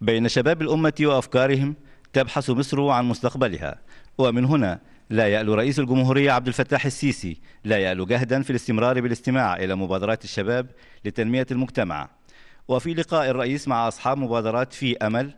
بين شباب الأمة وأفكارهم تبحث مصر عن مستقبلها ومن هنا لا يألو رئيس الجمهورية عبد الفتاح السيسي لا يألو جهدا في الاستمرار بالاستماع إلى مبادرات الشباب لتنمية المجتمع وفي لقاء الرئيس مع أصحاب مبادرات في أمل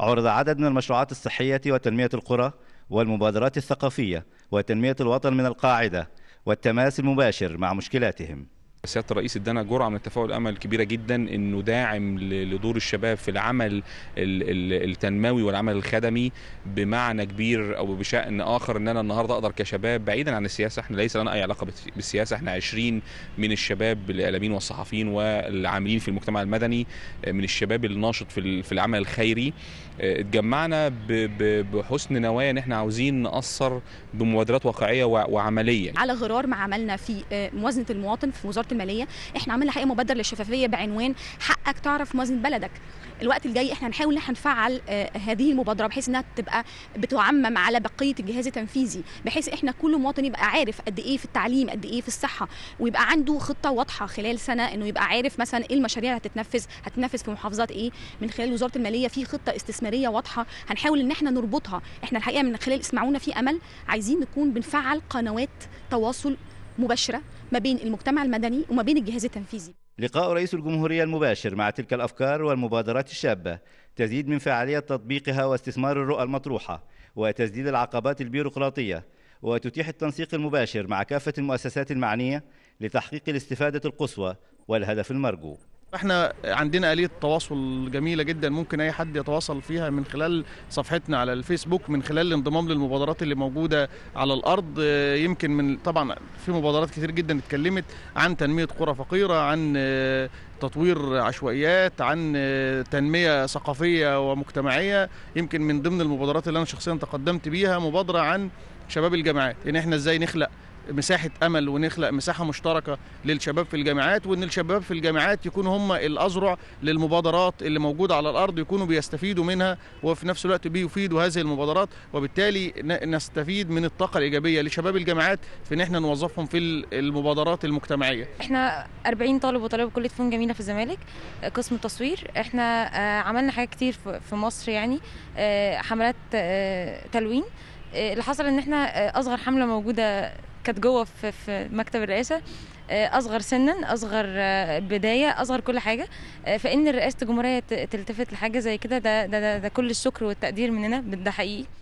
عرض عدد من المشروعات الصحية وتنمية القرى والمبادرات الثقافية وتنمية الوطن من القاعدة والتماس المباشر مع مشكلاتهم سياده الرئيس ادانا جرعه من التفاؤل امل كبيره جدا انه داعم لدور الشباب في العمل التنموي والعمل الخدمي بمعنى كبير او بشان اخر ان انا النهارده اقدر كشباب بعيدا عن السياسه احنا ليس لنا اي علاقه بالسياسه احنا 20 من الشباب الاعلاميين والصحفيين والعاملين في المجتمع المدني من الشباب الناشط في العمل الخيري آه، اتجمعنا بحسن نوايا ان احنا عاوزين ناثر بمبادرات واقعيه وعمليه على غرار ما عملنا في آه، موازنه المواطن في وزاره وزاره الماليه احنا عملنا حقيقه مبادره للشفافيه بعنوان حقك تعرف موازنه بلدك الوقت الجاي احنا هنحاول ان احنا نفعل آه، هذه المبادره بحيث انها تبقى بتعمم على بقيه الجهاز التنفيذي بحيث احنا كل مواطن يبقى عارف قد ايه في التعليم قد ايه في الصحه ويبقى عنده خطه واضحه خلال سنه انه يبقى عارف مثلا ايه المشاريع اللي هتتنفذ هتتنفذ في محافظات ايه من خلال وزاره الماليه في خطه استثماريه واضحه هنحاول ان احنا نربطها احنا الحقيقه من خلال اسمعونا في امل عايزين نكون بنفعل قنوات تواصل مباشره ما بين المجتمع المدني وما بين الجهاز التنفيذي لقاء رئيس الجمهورية المباشر مع تلك الأفكار والمبادرات الشابة تزيد من فعالية تطبيقها واستثمار الرؤى المطروحة وتسديد العقبات البيروقراطية وتتيح التنسيق المباشر مع كافة المؤسسات المعنية لتحقيق الاستفادة القصوى والهدف المرجو احنا عندنا آلية تواصل جميلة جدا ممكن أي حد يتواصل فيها من خلال صفحتنا على الفيسبوك من خلال الانضمام للمبادرات اللي موجودة على الأرض يمكن من طبعا في مبادرات كتير جدا اتكلمت عن تنمية قرى فقيرة عن آه، تطوير عشوائيات عن آه، تنمية ثقافية ومجتمعية يمكن من ضمن المبادرات اللي أنا شخصيا تقدمت بيها مبادرة عن شباب الجامعات ان احنا ازاي نخلق مساحه امل ونخلق مساحه مشتركه للشباب في الجامعات وان الشباب في الجامعات يكونوا هم الاذرع للمبادرات اللي موجوده على الارض يكونوا بيستفيدوا منها وفي نفس الوقت بيفيدوا هذه المبادرات وبالتالي نستفيد من الطاقه الايجابيه لشباب الجامعات في ان احنا نوظفهم في المبادرات المجتمعيه. احنا 40 طالب وطالبة كليه فنون جميله في الزمالك آه، قسم التصوير احنا آه، عملنا حاجات كتير في مصر يعني آه، حملات تلوين اللي حصل ان احنا اصغر حمله موجوده كانت جوه في, في مكتب الرئاسه آه، اصغر سنا اصغر آه، بدايه اصغر كل حاجه آه، فان رئاسه الجمهوريه تلتفت لحاجه زي كده ده, ده, ده, كل الشكر والتقدير مننا ده حقيقي